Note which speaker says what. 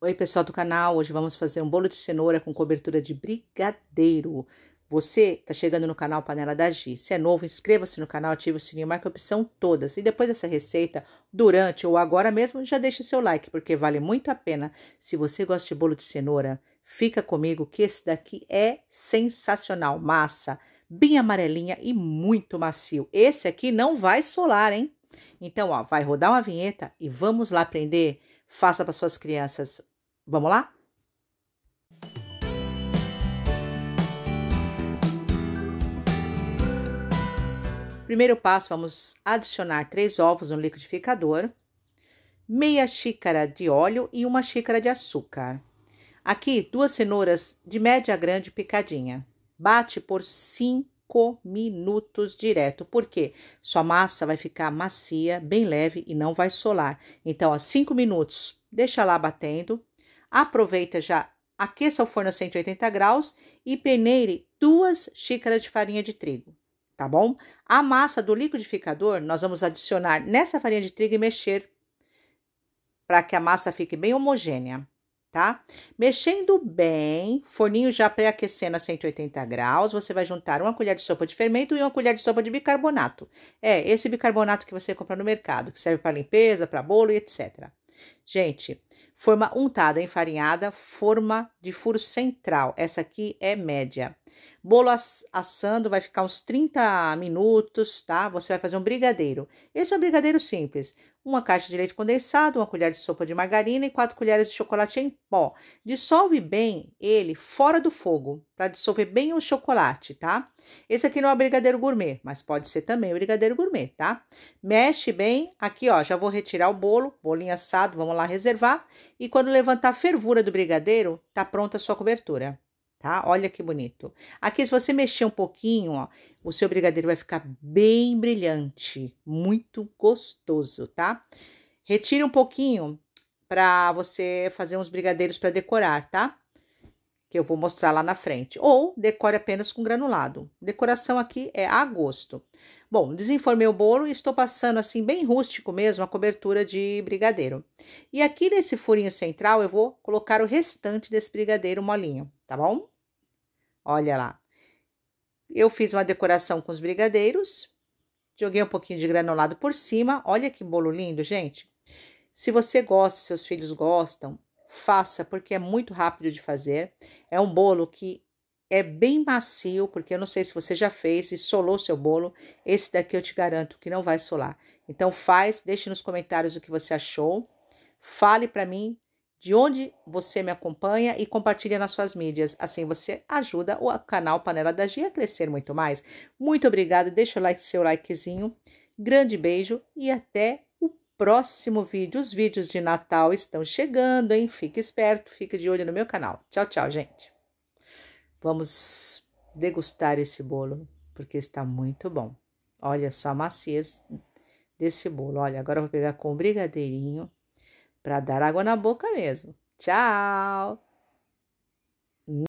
Speaker 1: Oi, pessoal do canal. Hoje vamos fazer um bolo de cenoura com cobertura de brigadeiro. Você está chegando no canal Panela da Gi. Se é novo, inscreva-se no canal, ative o sininho, marque a opção todas. E depois dessa receita, durante ou agora mesmo, já deixe seu like, porque vale muito a pena. Se você gosta de bolo de cenoura, fica comigo que esse daqui é sensacional. Massa bem amarelinha e muito macio. Esse aqui não vai solar, hein? Então, ó, vai rodar uma vinheta e vamos lá aprender faça para suas crianças. Vamos lá? Primeiro passo, vamos adicionar três ovos no liquidificador, meia xícara de óleo e uma xícara de açúcar. Aqui, duas cenouras de média grande picadinha. Bate por 5 5 minutos direto. Por quê? Sua massa vai ficar macia, bem leve e não vai solar. Então, ó, 5 minutos, deixa lá batendo. Aproveita já, aqueça o forno a 180 graus e peneire duas xícaras de farinha de trigo, tá bom? A massa do liquidificador nós vamos adicionar nessa farinha de trigo e mexer para que a massa fique bem homogênea tá? Mexendo bem, forninho já pré-aquecendo a 180 graus, você vai juntar uma colher de sopa de fermento e uma colher de sopa de bicarbonato. É, esse bicarbonato que você compra no mercado, que serve para limpeza, para bolo e etc. Gente, forma untada, enfarinhada, forma de furo central. Essa aqui é média. Bolo assando vai ficar uns 30 minutos, tá? Você vai fazer um brigadeiro. Esse é um brigadeiro simples. Uma caixa de leite condensado, uma colher de sopa de margarina e quatro colheres de chocolate em pó. Dissolve bem ele fora do fogo, para dissolver bem o chocolate, tá? Esse aqui não é brigadeiro gourmet, mas pode ser também o brigadeiro gourmet, tá? Mexe bem. Aqui, ó, já vou retirar o bolo, bolinho assado, vamos vamos lá reservar. E quando levantar a fervura do brigadeiro, tá pronta a sua cobertura, tá? Olha que bonito. Aqui, se você mexer um pouquinho, ó, o seu brigadeiro vai ficar bem brilhante, muito gostoso, tá? Retire um pouquinho para você fazer uns brigadeiros para decorar, tá? que eu vou mostrar lá na frente, ou decore apenas com granulado. Decoração aqui é a gosto. Bom, desenformei o bolo e estou passando assim bem rústico mesmo a cobertura de brigadeiro. E aqui nesse furinho central eu vou colocar o restante desse brigadeiro molinho, tá bom? Olha lá. Eu fiz uma decoração com os brigadeiros, joguei um pouquinho de granulado por cima. Olha que bolo lindo, gente. Se você gosta, seus filhos gostam, faça, porque é muito rápido de fazer. É um bolo que é bem macio, porque eu não sei se você já fez e solou seu bolo. Esse daqui eu te garanto que não vai solar. Então faz, deixe nos comentários o que você achou. Fale para mim de onde você me acompanha e compartilha nas suas mídias. Assim você ajuda o canal Panela da Gia a crescer muito mais. Muito obrigada, deixa o like, seu likezinho. Grande beijo e até próximo vídeo. Os vídeos de Natal estão chegando, hein? Fique esperto, fique de olho no meu canal. Tchau, tchau, gente. Vamos degustar esse bolo, porque está muito bom. Olha só a maciez desse bolo. Olha, agora eu vou pegar com o brigadeirinho para dar água na boca mesmo. Tchau!